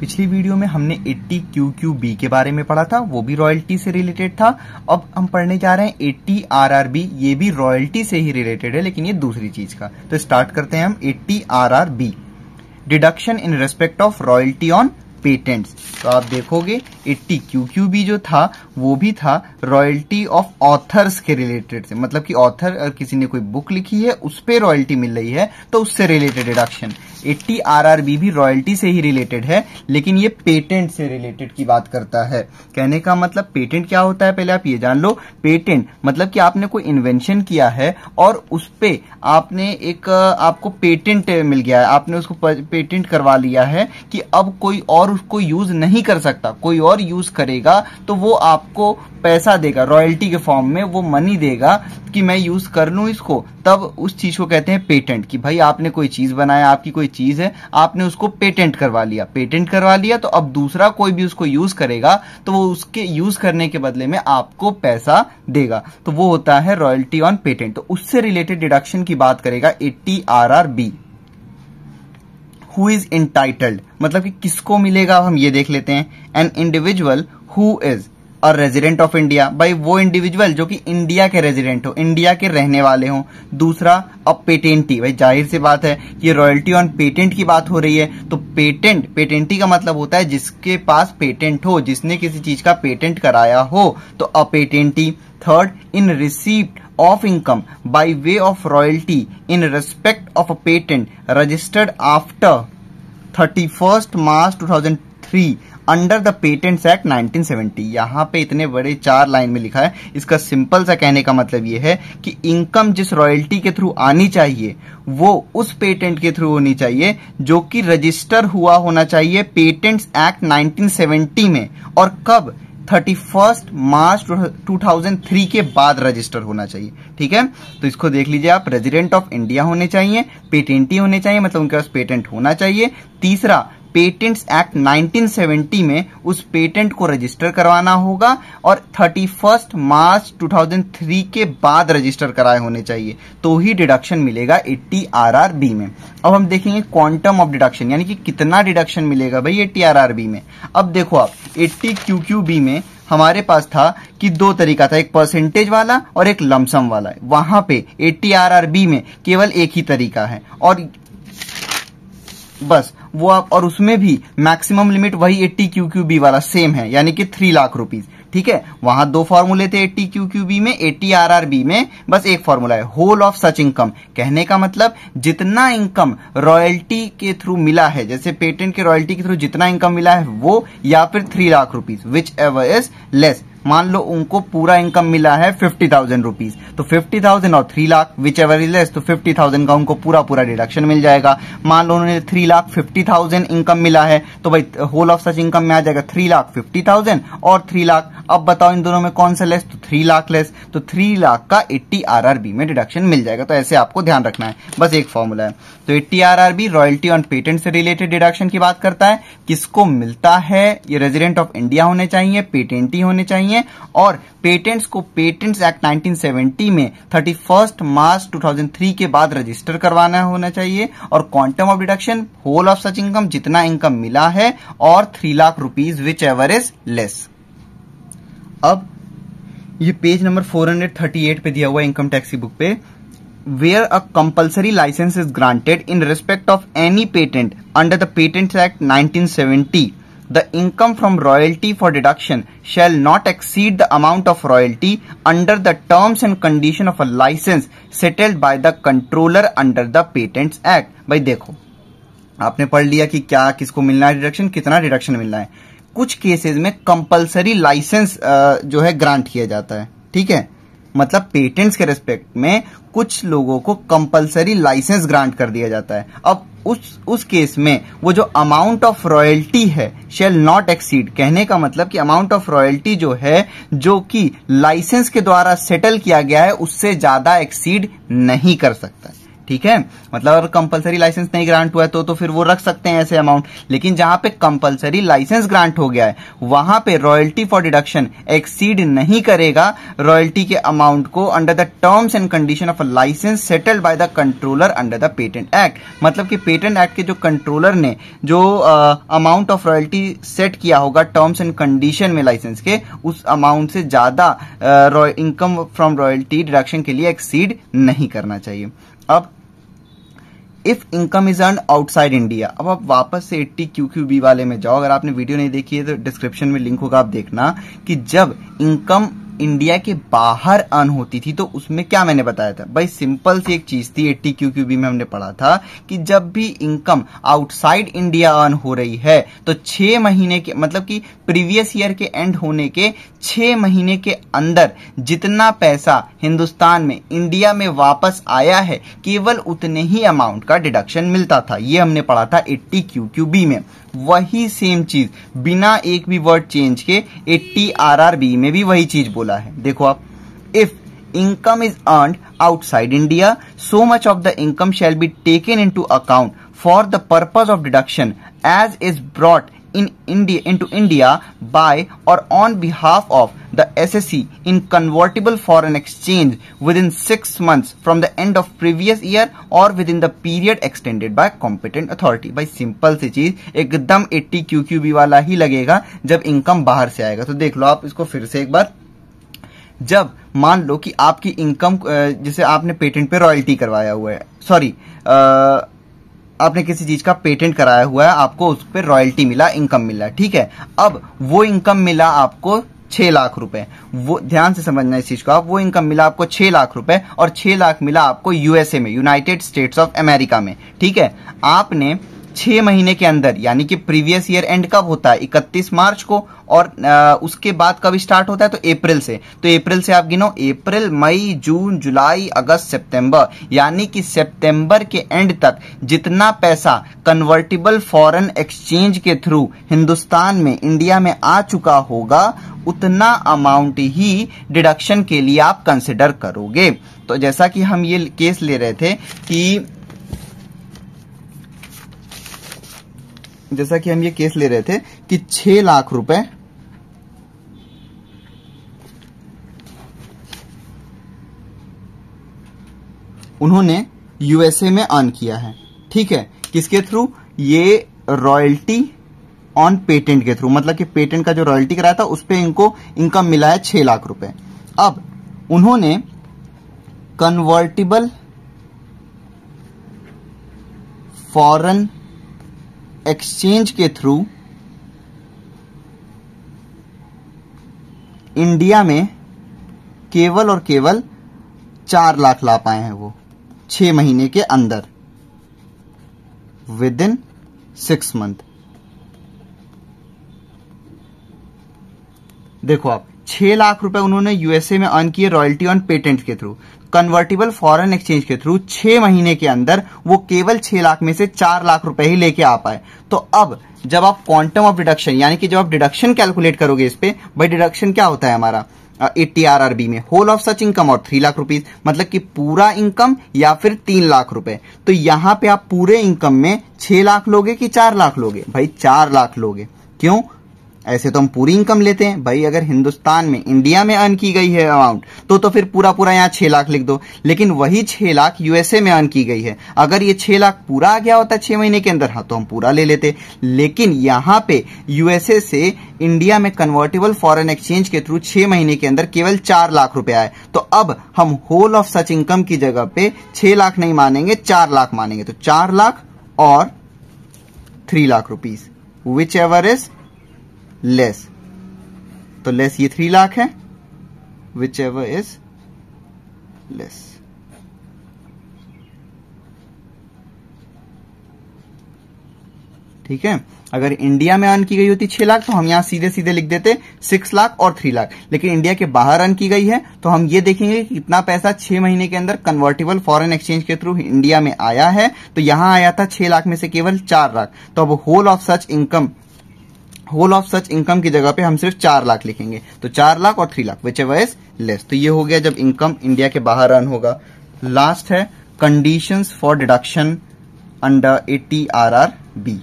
पिछली वीडियो में हमने 80 क्यू क्यू बी के बारे में पढ़ा था वो भी रॉयल्टी से रिलेटेड था अब हम पढ़ने जा रहे हैं 80 आर आर बी ये भी रॉयल्टी से ही रिलेटेड है लेकिन ये दूसरी चीज का तो स्टार्ट करते हैं हम 80 R R B deduction in respect of royalty on patents तो आप देखोगे एट्टी क्यू क्यू बी जो था वो भी था रॉयल्टी ऑफ ऑथर्स के रिलेटेड से मतलब कि ऑथर किसी ने कोई बुक लिखी है उस पर रॉयल्टी मिल रही है तो उससे रिलेटेड डिडक्शन 80 आरआरबी भी रॉयल्टी से ही रिलेटेड है लेकिन ये पेटेंट से रिलेटेड की बात करता है कहने का मतलब पेटेंट क्या होता है पहले आप ये जान लो पेटेंट मतलब कि आपने कोई इन्वेंशन किया है और उस पर आपने एक आपको पेटेंट मिल गया है आपने उसको पेटेंट करवा लिया है कि अब कोई और उसको यूज नहीं कर सकता कोई और यूज करेगा तो वो आपको पैसा देगा रॉयल्टी के फॉर्म में वो मनी देगा कि मैं यूज कर लू इसको तब उस चीज को कहते हैं पेटेंट कि भाई आपने कोई चीज बनाया आपकी कोई चीज है आपने उसको पेटेंट करवा लिया पेटेंट करवा लिया तो अब दूसरा कोई भी उसको यूज करेगा तो वो उसके यूज करने के बदले में आपको पैसा देगा तो वो होता है रॉयल्टी ऑन पेटेंट तो उससे रिलेटेड डिडक्शन की बात करेगा eighty R R B who is entitled मतलब कि किसको मिलेगा हम ये देख लेते हैं an individual who is a resident of India भाई वो इंडिविजुअल जो कि इंडिया के रेजिडेंट हो इंडिया के रहने वाले हों दूसरा अ पेटेंटी भाई जाहिर सी बात है ये रॉयल्टी ऑन पेटेंट की बात हो रही है तो पेटेंट पेटेंटी का मतलब होता है जिसके पास पेटेंट हो जिसने किसी चीज का पेटेंट कराया हो तो a patentee third in receipt of income by way of royalty in respect of a patent registered after 31st March 2003 under the patents act 1970 यहाँ पे इतने बड़े चार लाइन में लिखा है इसका सिंपल सा कहने का मतलब यह है कि इनकम जिस रॉयल्टी के थ्रू आनी चाहिए वो उस पेटेंट के थ्रू होनी चाहिए जो कि रजिस्टर हुआ होना चाहिए पेटेंट्स एक्ट 1970 में और कब थर्टी फर्स्ट मार्च 2003 के बाद रजिस्टर होना चाहिए ठीक है तो इसको देख लीजिए आप रेजिडेंट ऑफ इंडिया होने चाहिए पेटेंटी होने चाहिए मतलब उनके पास पेटेंट होना चाहिए तीसरा पेटेंट्स एक्ट 1970 में उस पेटेंट को रजिस्टर करवाना होगा और 31 मार्च 2003 के बाद रजिस्टर कराए होने चाहिए तो ही डिडक्शन मिलेगा 80 आरआरबी में अब हम देखेंगे क्वांटम ऑफ डिडक्शन यानी कि कितना डिडक्शन मिलेगा भाई 80 आरआरबी में अब देखो आप 80 क्यूक्यूबी में हमारे पास था कि दो तरीका था एक परसेंटेज वाला और एक लमसम वाला वहां पे ए में केवल एक ही तरीका है और बस वो आप और उसमें भी मैक्सिमम लिमिट वही एट्टी क्यू क्यू बी वाला सेम है यानी कि थ्री लाख रुपीज ठीक है वहां दो फॉर्मूले थे एट्टी क्यू क्यू बी में एट्टी आर आर बी में बस एक फॉर्मूला है होल ऑफ सच इनकम कहने का मतलब जितना इनकम रॉयल्टी के थ्रू मिला है जैसे पेटेंट के रॉयल्टी के थ्रू जितना इनकम मिला है वो या फिर three lakh rupees whichever is less मान लो उनको पूरा इनकम मिला है फिफ्टी थाउजेंड रुपीज तो फिफ्टी थाउजेंड और three lakh whichever is less तो फिफ्टी थाउजेंड का उनको पूरा पूरा डिडक्शन मिल जाएगा मान लो उन्होंने three lakh fifty thousand income मिला है तो भाई होल ऑफ सच इनकम में आ जाएगा थ्री लाख फिफ्टी थाउजेंड और थ्री लाख अब बताओ इन दोनों में कौन सा लेस तो थ्री लाख लेस तो थ्री लाख का एट्टी आर में डिडक्शन मिल जाएगा तो ऐसे आपको ध्यान रखना है बस एक फॉर्मूला है तो eighty R royalty on patent से रिलेटेड डिडक्शन की बात करता है किसको मिलता है ये रेजिडेंट ऑफ इंडिया होने चाहिए ही होने चाहिए और पेटेंट्स को पेटेंट्स एक्ट 1970 में 31 मार्च 2003 के बाद रजिस्टर करवाना होना चाहिए और quantum of deduction whole of such income जितना इनकम मिला है और three lakh rupees whichever is less अब ये पेज नंबर 438 पे दिया हुआ इनकम टैक्स की बुक पे where a compulsory license is granted in respect of any patent under the patent act 1970 the income from royalty for deduction shall not exceed the amount of royalty under the terms and condition of a license settled by the controller under the patents act भाई देखो आपने पढ़ लिया कि क्या किसको मिलना है डिडक्शन कितना डिडक्शन मिलना है कुछ केसेस में कंपलसरी लाइसेंस जो है ग्रांट किया जाता है ठीक है मतलब पेटेंट्स के रेस्पेक्ट में कुछ लोगों को कंपलसरी लाइसेंस ग्रांट कर दिया जाता है अब उस उस केस में वो जो अमाउंट ऑफ रॉयल्टी है शेल नॉट एक्सीड कहने का मतलब कि अमाउंट ऑफ रॉयल्टी जो है जो कि लाइसेंस के द्वारा सेटल किया गया है उससे ज्यादा एक्सीड नहीं कर सकता ठीक है मतलब अगर कंपलसरी लाइसेंस नहीं ग्रांट हुआ है तो, तो फिर वो रख सकते हैं ऐसे अमाउंट लेकिन जहां पे कंपलसरी लाइसेंस ग्रांट हो गया है वहां पे रॉयल्टी फॉर डिडक्शन एक्सीड नहीं करेगा रॉयल्टी के अमाउंट को under the terms and condition of licence settled by the controller under the patent act मतलब कि पेटेंट एक्ट के जो कंट्रोलर ने जो अमाउंट ऑफ रॉयल्टी सेट किया होगा टर्म्स एंड कंडीशन में लाइसेंस के उस अमाउंट से ज्यादा इनकम फ्रॉम रॉयल्टी डिडक्शन के लिए एक्सीड नहीं करना चाहिए अब if income is earn outside India अब आप वापस से एट्टी क्यू क्यू बी वाले में जाओ अगर आपने वीडियो नहीं देखी है तो डिस्क्रिप्शन में लिंक होगा आप देखना कि जब इनकम इंडिया के बाहर अर्न होती थी तो उसमें क्या मैंने बताया था भाई सिंपल सी एक चीज थी एट्टी क्यू क्यू बी में हमने पढ़ा था कि जब भी इनकम आउटसाइड इंडिया अर्न हो रही है तो छह महीने के मतलब कि प्रीवियस ईयर के एंड होने के छह महीने के अंदर जितना पैसा हिंदुस्तान में इंडिया में वापस आया है केवल उतने ही अमाउंट का डिडक्शन मिलता था ये हमने पढ़ा था एट्टी क्यू क्यू बी में वही सेम चीज बिना एक भी वर्ड चेंज के eighty R R B में भी वही चीज बोला है देखो आप if income is earn outside India so much of the income shall be taken into account for the purpose of deduction as is brought in India into India by और on behalf of the assessee in convertible foreign exchange within six months from the end of previous year और within the period extended by competent authority भाई simple सी चीज एकदम eighty Q वाला ही लगेगा जब income बाहर से आएगा तो देख लो आप इसको फिर से एक बार जब मान लो कि आपकी इनकम जिसे आपने पेटेंट पे रॉयल्टी करवाया हुआ है सॉरी आपने किसी चीज का पेटेंट कराया हुआ है आपको उस पर रॉयल्टी मिला इनकम मिला ठीक है अब वो इनकम मिला आपको छह लाख रुपए वो ध्यान से समझना इस चीज को आप वो इनकम मिला आपको छह लाख रुपए और छह लाख मिला आपको यूएसए में यूनाइटेड स्टेट्स ऑफ अमेरिका में ठीक है आपने छः महीने के अंदर यानी कि प्रीवियस ईयर एंड कब होता है इकतीस मार्च को और आ, उसके बाद कब स्टार्ट होता है तो अप्रैल से तो अप्रैल से आप गिनो अप्रैल मई जून जुलाई अगस्त सितंबर यानी कि सितंबर के एंड तक जितना पैसा कन्वर्टेबल फॉरेन एक्सचेंज के थ्रू हिंदुस्तान में इंडिया में आ चुका होगा उतना अमाउंट ही डिडक्शन के लिए आप कंसिडर करोगे तो जैसा कि हम ये केस ले रहे थे कि जैसा कि हम ये केस ले रहे थे कि छह लाख रुपए उन्होंने यूएसए में अर्न किया है ठीक है किसके थ्रू ये रॉयल्टी ऑन पेटेंट के थ्रू मतलब कि पेटेंट का जो रॉयल्टी कराया था उस पर इनको इनकम मिला है छह लाख रुपए अब उन्होंने कन्वर्टिबल फॉरेन एक्सचेंज के थ्रू इंडिया में केवल और केवल चार लाख ला पाए हैं वो छह महीने के अंदर विद इन सिक्स मंथ देखो आप छह लाख रुपए उन्होंने यूएसए में अर्न किए रॉयल्टी ऑन पेटेंट के थ्रू कन्वर्टेबल फॉरेन एक्सचेंज के थ्रू छह महीने के अंदर वो केवल छह लाख में से चार लाख रुपए ही लेके आ पाए तो अब जब आप क्वांटम ऑफ डिडक्शन यानी कि जब आप डिडक्शन कैलकुलेट करोगे इस पे भाई डिडक्शन क्या होता है हमारा एट्टी आर में होल ऑफ सच इनकम और थ्री लाख रुपीज मतलब कि पूरा इनकम या फिर तीन लाख रुपए तो यहां पे आप पूरे इनकम में छह लाख लोगे कि चार लाख लोगे भाई चार लाख लोगे क्यों ऐसे तो हम पूरी इनकम लेते हैं भाई अगर हिंदुस्तान में इंडिया में अर्न की गई है अमाउंट तो तो फिर पूरा पूरा यहाँ छह लाख लिख दो लेकिन वही छह लाख यूएसए में अर्न की गई है अगर ये छह लाख पूरा आ गया होता छह महीने के अंदर हाँ तो हम पूरा ले लेते लेकिन यहाँ पे यूएसए से इंडिया में कन्वर्टेबल फॉरन एक्सचेंज के थ्रू छह महीने के अंदर केवल चार लाख रुपए आए तो अब हम होल ऑफ सच इनकम की जगह पे छह लाख नहीं मानेंगे चार लाख मानेंगे तो चार लाख और three lakh rupees whichever is less तो लेस ये थ्री लाख है विच एवर इज लेस ठीक है अगर इंडिया में अर्न की गई होती छह लाख तो हम यहां सीधे सीधे लिख देते सिक्स लाख और थ्री लाख लेकिन इंडिया के बाहर अर्न की गई है तो हम ये देखेंगे कि कितना पैसा छह महीने के अंदर कन्वर्टेबल फॉरेन एक्सचेंज के थ्रू इंडिया में आया है तो यहां आया था छह लाख में से केवल चार लाख तो अब whole of such income whole of such income की जगह पे हम सिर्फ चार लाख लिखेंगे तो चार लाख और three lakh whichever is less तो ये हो गया जब इनकम इंडिया के बाहर रन होगा लास्ट है conditions for deduction under eighty R R B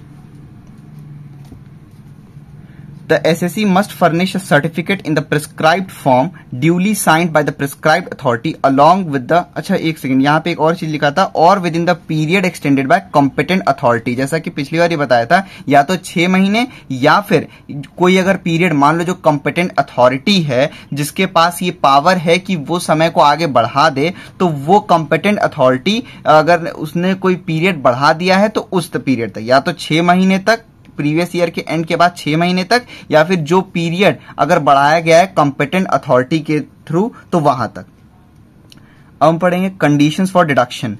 assessee must furnish certificate in the prescribed form duly signed by the prescribed authority along with the अच्छा एक second यहाँ पे एक और चीज लिखा था और within the period extended by competent authority जैसा कि पिछली बार ये बताया था या तो छह महीने या फिर कोई अगर पीरियड मान लो जो कॉम्पिटेंट अथॉरिटी है जिसके पास ये पावर है कि वो समय को आगे बढ़ा दे तो वो कॉम्पिटेंट अथॉरिटी अगर उसने कोई पीरियड बढ़ा दिया है तो उस पीरियड तक या तो छह महीने तक प्रीवियस ईयर के एंड के बाद छह महीने तक या फिर जो पीरियड अगर बढ़ाया गया है कॉम्पिटेंट अथॉरिटी के थ्रू तो वहां तक अब हम पढ़ेंगे conditions for deduction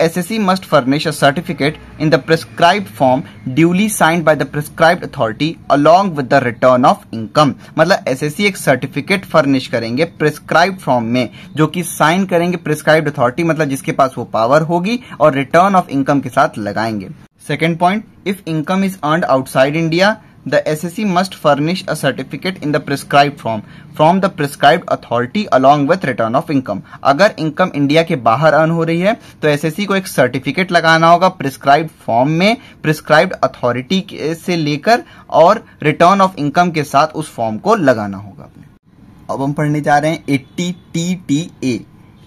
assessee must furnish a certificate in the prescribe form duly signed by the prescribe authority along with the return of income मतलब सी एक सर्टिफिकेट फर्निश करेंगे प्रिस्क्राइब फॉर्म में जो कि साइन करेंगे प्रिस्क्राइब्ड अथॉरिटी मतलब जिसके पास वो पावर होगी और रिटर्न ऑफ इनकम के साथ लगाएंगे second point if income is earn outside India the assessee must furnish a certificate in the prescribe form from the prescribe authority along with return of income अगर income India के बाहर earn हो रही है तो S S C को एक certificate लगाना होगा प्रिस्क्राइब फॉर्म में प्रिस्क्राइब अथॉरिटी से लेकर और रिटर्न ऑफ इनकम के साथ उस फॉर्म को लगाना होगा अब हम पढ़ने जा रहे हैं eighty T T A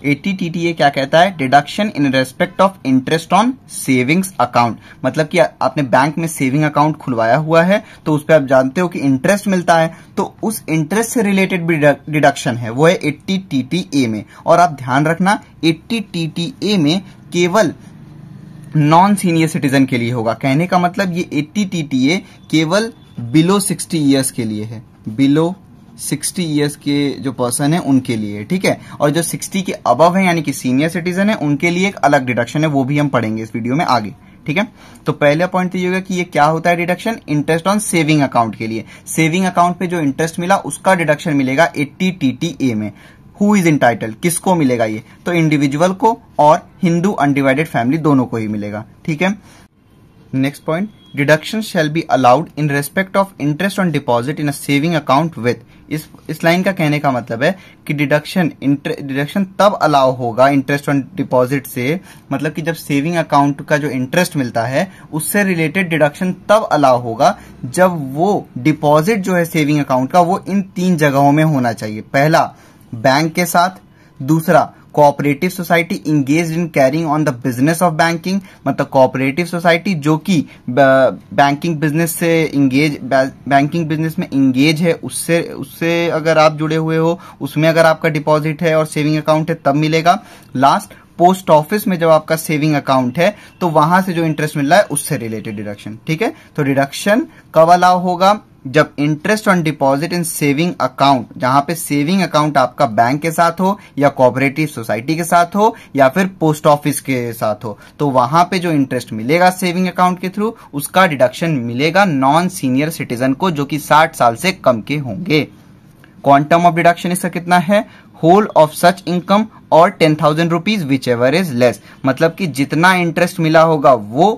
eighty TTA क्या कहता है deduction in respect of interest on savings account मतलब कि आपने बैंक में सेविंग अकाउंट खुलवाया हुआ है तो उस पर आप जानते हो कि इंटरेस्ट मिलता है तो उस इंटरेस्ट से रिलेटेड भी डिडक्शन है वो है एट्टी में और आप ध्यान रखना एट्टी में केवल नॉन सीनियर सिटीजन के लिए होगा कहने का मतलब ये एट्टी केवल बिलो सिक्सटी ईयर्स के लिए है बिलो 60 ईयर्स के जो पर्सन है उनके लिए ठीक है और जो 60 के अबव है यानी कि सीनियर सिटीजन है उनके लिए एक अलग डिडक्शन है वो भी हम पढ़ेंगे इस वीडियो में आगे ठीक है तो पहला पॉइंट तो ये होगा कि ये क्या होता है deduction interest on saving account के लिए सेविंग अकाउंट पे जो इंटरेस्ट मिला उसका डिडक्शन मिलेगा एट्टी टी में हु इज इंटाइटल किसको मिलेगा ये तो इंडिविजुअल को और हिंदू अनडिवाइडेड फैमिली दोनों को ही मिलेगा ठीक है next point deduction shall be allowed in respect of interest on deposit in saving account with इस इस लाइन का कहने का मतलब है कि डिडक्शन डिडक्शन तब अलाउ होगा इंटरेस्ट ऑन डिपॉजिट से मतलब कि जब सेविंग अकाउंट का जो इंटरेस्ट मिलता है उससे रिलेटेड डिडक्शन तब अलाउ होगा जब वो डिपॉजिट जो है सेविंग अकाउंट का वो इन तीन जगहों में होना चाहिए पहला बैंक के साथ दूसरा cooperative society engage in carrying on the business of banking मतलब कोऑपरेटिव सोसाइटी जो कि बैंकिंग uh, बिजनेस से इंगेज बैंकिंग बिजनेस में इंगेज है उससे उससे अगर आप जुड़े हुए हो उसमें अगर आपका डिपॉजिट है और सेविंग अकाउंट है तब मिलेगा लास्ट पोस्ट ऑफिस में जब आपका सेविंग अकाउंट है तो वहां से जो इंटरेस्ट मिल रहा है उससे रिलेटेड डिडक्शन ठीक है तो डिडक्शन कब अलाव होगा जब interest on deposit in saving account जहां पे सेविंग अकाउंट आपका बैंक के साथ हो या कोऑपरेटिव सोसाइटी के साथ हो या फिर पोस्ट ऑफिस के साथ हो तो वहां पे जो इंटरेस्ट मिलेगा सेविंग अकाउंट के थ्रू उसका डिडक्शन मिलेगा नॉन सीनियर सिटीजन को जो कि 60 साल से कम के होंगे क्वांटम ऑफ डिडक्शन इसका कितना है होल ऑफ सच इनकम और ten thousand rupees whichever is less मतलब कि जितना इंटरेस्ट मिला होगा वो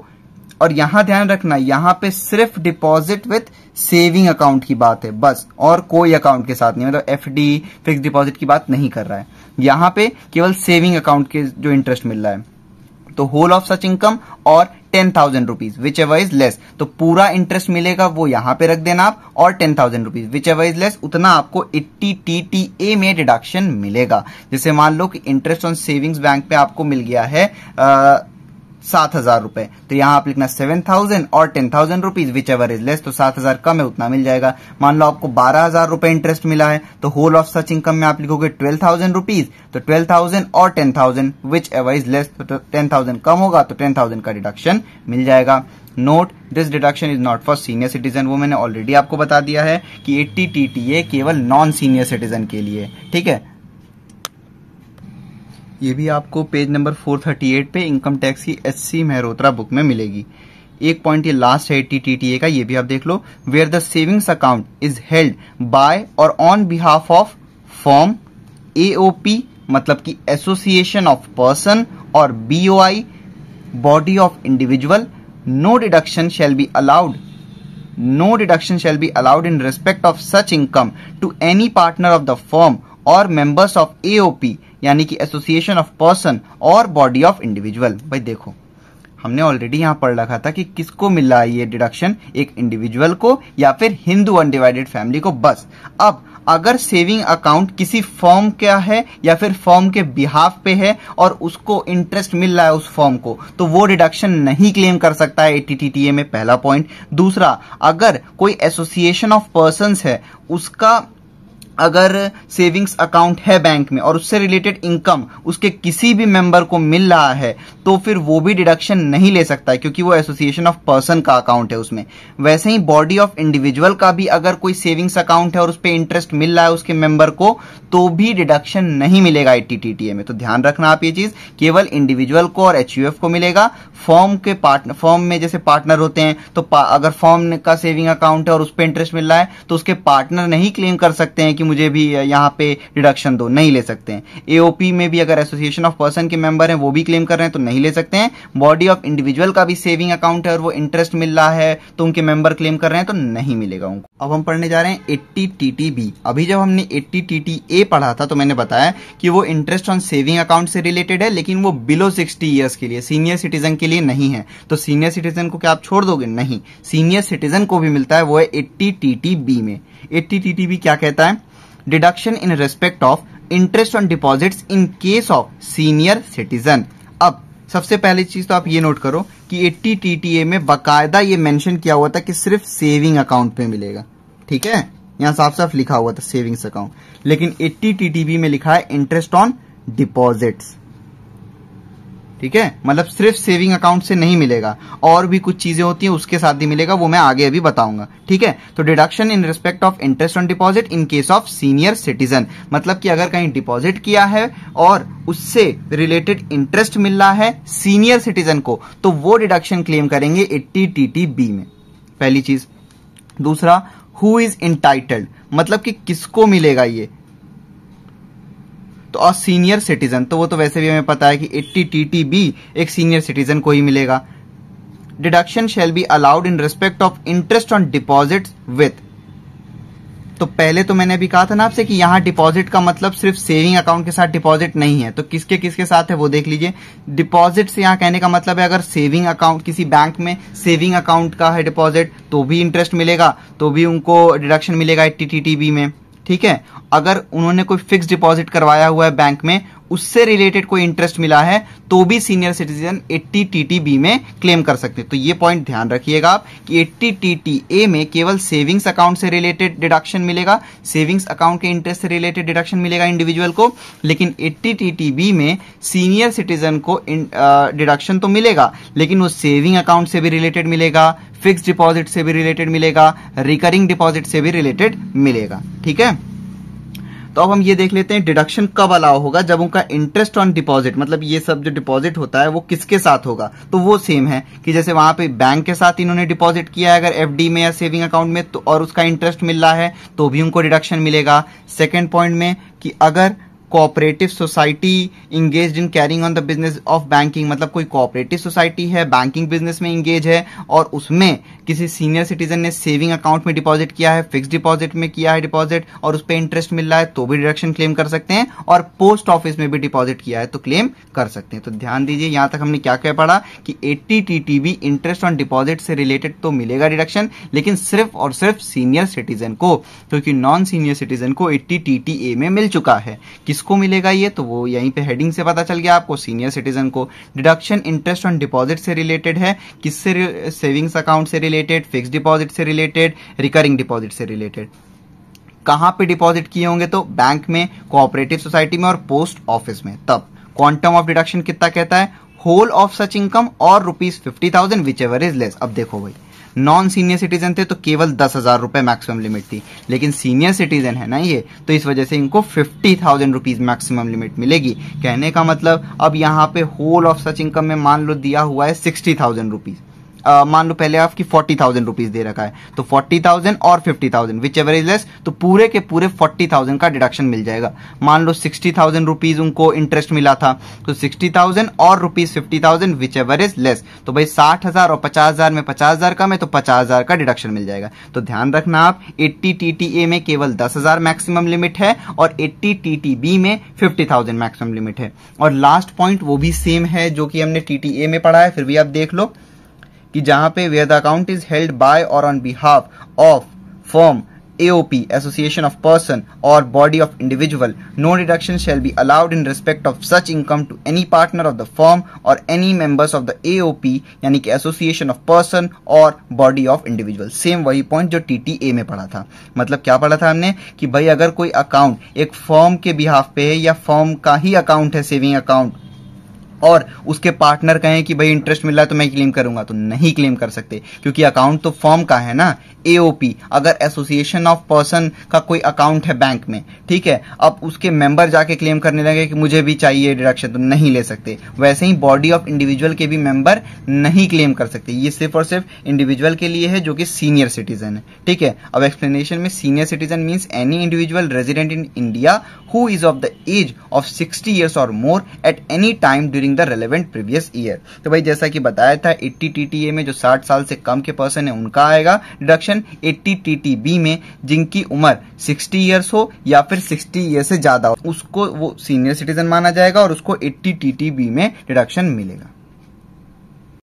और यहां ध्यान रखना यहां पे सिर्फ डिपॉजिट विथ सेविंग अकाउंट की बात है बस और कोई अकाउंट के साथ नहीं मतलब एफ डी फिक्स डिपॉजिट की बात नहीं कर रहा है यहां पे केवल सेविंग अकाउंट के जो इंटरेस्ट मिल रहा है तो होल ऑफ सच इनकम और ten thousand rupees whichever is less तो पूरा इंटरेस्ट मिलेगा वो यहां पे रख देना आप और ten thousand rupees whichever is less उतना आपको इट्टी टी टी ए में डिडक्शन मिलेगा जैसे मान लो कि इंटरेस्ट ऑन सेविंग्स बैंक पे आपको मिल गया है आ, सात हजार रूपये तो यहाँ आप लिखना सेवन थाउजेंड और ten thousand rupees whichever is less तो सात हजार कम है उतना मिल जाएगा मान लो आपको बारह हजार रूपये इंटरेस्ट मिला है तो होल ऑफ सच इनकम में आप लिखोगे ट्वेल्व थाउजेंड रुपीज तो ट्वेल्व थाउजेंड और ten thousand whichever is less तो टेन थाउजेंड कम होगा तो टेन थाउजेंड का डिडक्शन मिल जाएगा note this deduction is not for senior citizen वो मैंने ऑलरेडी आपको बता दिया है कि एट्टी टी टी ए केवल नॉन सीनियर सिटीजन के लिए ठीक है ये भी आपको पेज नंबर 438 पे इनकम टैक्स की एस सी मेहरोत्रा बुक में मिलेगी एक पॉइंट ये लास्ट है टीटीटीए का ये भी आप देख लो where the savings account is held by और on behalf of firm AOP मतलब कि एसोसिएशन ऑफ पर्सन और BOI body of individual no deduction shall be allowed no deduction shall be allowed in respect of such income to any partner of the firm और members of AOP यानी कि association of person और body of individual भाई देखो हमने already यहां पढ़ रखा था कि किसको मिल रहा है ये डिडक्शन एक इंडिविजुअल को या फिर हिंदू अनडिवाइडेड फैमिली को बस अब अगर सेविंग अकाउंट किसी फॉर्म का है या फिर फॉर्म के बिहाफ पे है और उसको इंटरेस्ट मिल रहा है उस फॉर्म को तो वो डिडक्शन नहीं क्लेम कर सकता है एटीटीटीए में पहला पॉइंट दूसरा अगर कोई एसोसिएशन ऑफ पर्सन है उसका अगर सेविंग्स अकाउंट है बैंक में और उससे रिलेटेड इनकम उसके किसी भी मेंबर को मिल रहा है तो फिर वो भी डिडक्शन नहीं ले सकता है क्योंकि वो एसोसिएशन ऑफ पर्सन का अकाउंट है उसमें वैसे ही बॉडी ऑफ इंडिविजुअल का भी अगर कोई सेविंग्स अकाउंट है और उस पर इंटरेस्ट मिल रहा है उसके मेंबर को तो भी डिडक्शन नहीं मिलेगा आई में तो ध्यान रखना आप ये चीज़ केवल इंडिविजुअल को और एच को मिलेगा फॉर्म के पार्टनर फॉर्म में जैसे पार्टनर होते हैं तो अगर फॉर्म का सेविंग अकाउंट है और उस पर इंटरेस्ट मिल रहा है तो उसके पार्टनर नहीं क्लेम कर सकते हैं कि मुझे भी यहाँ पे डिडक्शन दो नहीं ले सकते हैं ए में भी अगर एसोसिएशन ऑफ पर्सन के मेंबर हैं वो भी क्लेम कर रहे हैं तो नहीं ले सकते हैं बॉडी ऑफ इंडिविजुअल का भी सेविंग अकाउंट है और वो इंटरेस्ट मिल रहा है तो उनके मेंबर क्लेम कर रहे हैं तो नहीं मिलेगा उनको अब हम पढ़ने जा रहे हैं एट्टी टी टी बी अभी जब हमने एट्टी टी टी ए पढ़ा था तो मैंने बताया कि वो इंटरेस्ट ऑन सेविंग अकाउंट से रिलेटेड है लेकिन वो बिलो सिक्सटी ईयर्स के लिए सीनियर सिटीजन के लिए नहीं है तो सीनियर सिटीजन को क्या आप छोड़ दोगे नहीं सीनियर सिटीजन को भी मिलता है वो है एट्टी टी टी बी में एट्टी टी टी बी क्या कहता है deduction in respect of interest on deposits in case of senior citizen अब सबसे पहली चीज तो आप ये नोट करो कि एट्टी टीटीए में बाकायदा ये मेंशन किया हुआ था कि सिर्फ सेविंग अकाउंट पे मिलेगा ठीक है यहां साफ साफ लिखा हुआ था सेविंग्स अकाउंट लेकिन एट्टी टीटीबी में लिखा है इंटरेस्ट ऑन डिपॉजिट्स ठीक है मतलब सिर्फ सेविंग अकाउंट से नहीं मिलेगा और भी कुछ चीजें होती हैं उसके साथ ही मिलेगा वो मैं आगे अभी बताऊंगा ठीक है तो deduction in respect of interest on deposit in case of senior citizen मतलब कि अगर कहीं डिपॉजिट किया है और उससे रिलेटेड इंटरेस्ट मिल रहा है सीनियर सिटीजन को तो वो डिडक्शन क्लेम करेंगे एट्टी टी टी बी में पहली चीज दूसरा हु इज इंटाइटल्ड मतलब कि किसको मिलेगा ये तो और सीनियर सिटीजन तो वो तो वैसे भी हमें पता है कि एट्टी टी टी बी एक सीनियर सिटीजन को ही मिलेगा deduction shall be allowed in respect of interest on deposit with तो पहले तो मैंने अभी कहा था ना आपसे कि यहां डिपॉजिट का मतलब सिर्फ सेविंग अकाउंट के साथ डिपॉजिट नहीं है तो किसके किसके साथ है वो देख लीजिए डिपॉजिट से यहाँ कहने का मतलब है अगर सेविंग अकाउंट किसी बैंक में सेविंग अकाउंट का है डिपॉजिट तो भी इंटरेस्ट मिलेगा तो भी उनको डिडक्शन मिलेगा टी में ठीक है अगर उन्होंने कोई फिक्स डिपॉजिट करवाया हुआ है बैंक में उससे रिलेटेड कोई इंटरेस्ट मिला है तो भी सीनियर सिटीजन 80 टीटीबी में क्लेम कर सकते हैं तो ये पॉइंट ध्यान रखिएगा आप कि 80 टीटीए में केवल सेविंग्स अकाउंट से रिलेटेड डिडक्शन मिलेगा सेविंग्स अकाउंट के इंटरेस्ट से रिलेटेड डिडक्शन मिलेगा इंडिविजुअल को लेकिन 80 टीटीबी में सीनियर सिटीजन को डिडक्शन तो मिलेगा लेकिन वो सेविंग अकाउंट से भी रिलेटेड मिलेगा फिक्स डिपॉजिट से भी रिलेटेड मिलेगा रिकरिंग डिपॉजिट से भी रिलेटेड मिलेगा ठीक है तो अब हम ये देख लेते हैं डिडक्शन कब अलाउ होगा जब उनका इंटरेस्ट ऑन डिपॉजिट मतलब ये सब जो डिपॉजिट होता है वो किसके साथ होगा तो वो सेम है कि जैसे वहां पे बैंक के साथ इन्होंने डिपॉजिट किया है अगर एफ में या सेविंग अकाउंट में तो और उसका इंटरेस्ट मिल रहा है तो भी उनको डिडक्शन मिलेगा सेकेंड पॉइंट में कि अगर cooperative society engage in carrying on the business of banking मतलब कोई कोऑपरेटिव सोसाइटी है बैंकिंग बिजनेस में इंगेज है और उसमें किसी सीनियर सिटीजन ने सेविंग अकाउंट में डिपॉजिट किया है फिक्स डिपॉजिट में किया है डिपॉजिट और उस पर इंटरेस्ट मिल रहा है तो भी डिडक्शन क्लेम कर सकते हैं और पोस्ट ऑफिस में भी डिपॉजिट किया है तो क्लेम कर सकते हैं तो ध्यान दीजिए यहां तक हमने क्या क्या पढ़ा कि eighty T T B interest on deposit से रिलेटेड तो मिलेगा डिडक्शन लेकिन सिर्फ और सिर्फ सीनियर सिटीजन को क्योंकि नॉन सीनियर सिटीजन को एट्टी टी टी ए में मिल चुका है किसको मिलेगा ये तो वो यहीं पे हेडिंग से पता चल गया आपको सीनियर सिटीजन को डिडक्शन इंटरेस्ट ऑन डिपॉजिट से रिलेटेड है किससे सेविंग्स अकाउंट से रिलेटेड रिलेटेड फिक्स डिपॉजिट से रिलेटेड रिकरिंग डिपॉजिट से रिलेटेड कहां पे डिपॉजिट किए होंगे तो बैंक में कोऑपरेटिव सोसाइटी में और पोस्ट ऑफिस में तब क्वांटम ऑफ डिडक्शन कितना कहता है होल ऑफ सच इनकम और rupees fifty thousand whichever is less अब देखो भाई नॉन सीनियर सिटीजन थे तो केवल दस हजार रुपए मैक्सिमम लिमिट थी लेकिन सीनियर सिटीजन है ना ये तो इस वजह से इनको fifty thousand rupees maximum limit मिलेगी कहने का मतलब अब यहाँ पे होल ऑफ सच इनकम में मान लो दिया हुआ है सिक्सटी थाउजेंड रुपीज मान लो पहले आपकी फोर्टी थाउजेंड रुपीज दे रखा है तो फोर्टी थाउजेंड और fifty thousand whichever is less तो पूरे के पूरे फोर्टी थाउजेंड का डिडक्शन मिल जाएगा मान लो सिक्सटी थाउजेंड रुपीज उनको इंटरेस्ट मिला था तो सिक्सटी थाउजेंड और rupees fifty thousand whichever is less तो भाई साठ हजार और पचास हजार में पचास हजार का में तो पचास हजार का डिडक्शन मिल जाएगा तो ध्यान रखना आप एट्टी टी टी ए में केवल दस हजार मैक्सिमम लिमिट है और एट्टी टी टी बी में फिफ्टी थाउजेंड मैक्सिमम लिमिट है और लास्ट पॉइंट वो भी सेम है जो कि हमने टी टी ए में पढ़ा है फिर भी आप देख लो कि जहां पे where the account is held by और on behalf of firm AOP, Association of Person or Body of Individual, no deduction shall be allowed in respect of such income to any partner of the firm or any members of the AOP, यानी कि Association of Person or Body of Individual. Same वही point जो TTA में पढ़ा था मतलब क्या पढ़ा था हमने कि भाई अगर कोई अकाउंट एक फर्म के बिहाफ पे है या फर्म का ही अकाउंट है सेविंग अकाउंट और उसके पार्टनर कहें कि भाई इंटरेस्ट मिल रहा है तो मैं क्लेम करूंगा तो नहीं क्लेम कर सकते क्योंकि अकाउंट तो फॉर्म का है ना एओपी अगर एसोसिएशन ऑफ पर्सन का कोई अकाउंट है बैंक में ठीक है अब उसके मेंबर जाके क्लेम करने लगे कि मुझे भी चाहिए डिडक्शन तो नहीं ले सकते वैसे ही बॉडी ऑफ इंडिविजुअल के भी मेंबर नहीं क्लेम कर सकते ये सिर्फ और सिर्फ इंडिविजुअल के लिए है जो कि सीनियर सिटीजन है ठीक है अब एक्सप्लेनेशन में senior citizen means any individual resident in India who is of the age of sixty years और more at any time during in the relevant previous year तो भाई जैसा कि बताया था एट्टी टीटीए में जो साठ साल से कम के पर्सन है उनका आएगा डिडक्शन एट्टी टीटीबी में जिनकी उम्र सिक्सटी ईयर्स हो या फिर सिक्सटी ईयर से ज्यादा हो उसको वो सीनियर सिटीजन माना जाएगा और उसको एट्टी टीटीबी में डिडक्शन मिलेगा